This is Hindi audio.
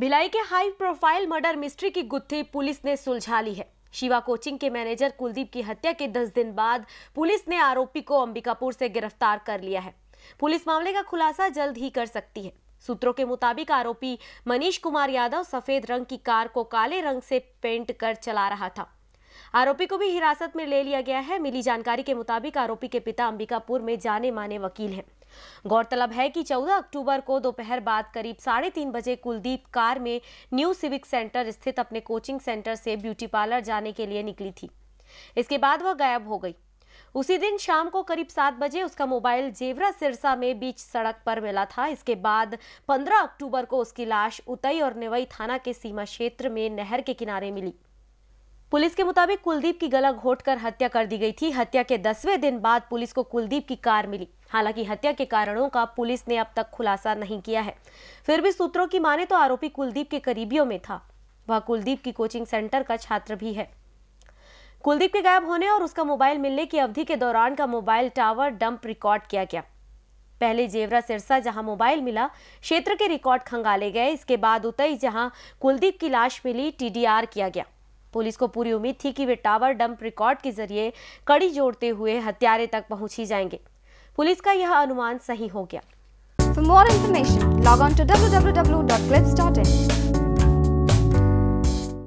भिलाई के हाई प्रोफाइल मर्डर मिस्ट्री की गुत्थी पुलिस ने सुलझा ली है शिवा कोचिंग के मैनेजर कुलदीप की हत्या के 10 दिन बाद पुलिस ने आरोपी को अंबिकापुर से गिरफ्तार कर लिया है पुलिस मामले का खुलासा जल्द ही कर सकती है सूत्रों के मुताबिक आरोपी मनीष कुमार यादव सफेद रंग की कार को काले रंग से पेंट कर चला रहा था आरोपी को भी हिरासत में ले लिया गया है मिली जानकारी के मुताबिक आरोपी के पिता अंबिकापुर में जाने माने वकील हैं गौरतलब है कि 14 अक्टूबर को दोपहर बाद करीब साढ़े तीन बजे कुलदीप कार में न्यू सिविक सेंटर स्थित अपने कोचिंग सेंटर से ब्यूटी पार्लर जाने के लिए निकली थी इसके बाद वह गायब हो गई उसी दिन शाम को करीब सात बजे उसका मोबाइल जेवरा सिरसा में बीच सड़क पर मिला था इसके बाद 15 अक्टूबर को उसकी लाश उतई और निवई थाना के सीमा क्षेत्र में नहर के किनारे मिली पुलिस के मुताबिक कुलदीप की गला घोटकर हत्या कर दी गई थी हत्या के दसवें दिन बाद पुलिस को कुलदीप की कार मिली हालांकि हत्या के कारणों का पुलिस ने अब तक खुलासा नहीं किया है फिर भी सूत्रों की माने तो आरोपी कुलदीप के करीबियों में था वह कुलदीप की कोचिंग सेंटर का छात्र भी है कुलदीप के गायब होने और उसका मोबाइल मिलने की अवधि के दौरान का मोबाइल टावर डंप रिकॉर्ड किया गया पहले जेवरा सिरसा जहां मोबाइल मिला क्षेत्र के रिकॉर्ड खंगाले गए इसके बाद उतई जहां कुलदीप की लाश मिली टीडीआर किया गया पुलिस को पूरी उम्मीद थी कि वे टावर डंप रिकॉर्ड के जरिए कड़ी जोड़ते हुए हत्यारे तक पहुंच ही जाएंगे पुलिस का यह अनुमान सही हो गया more information log on to W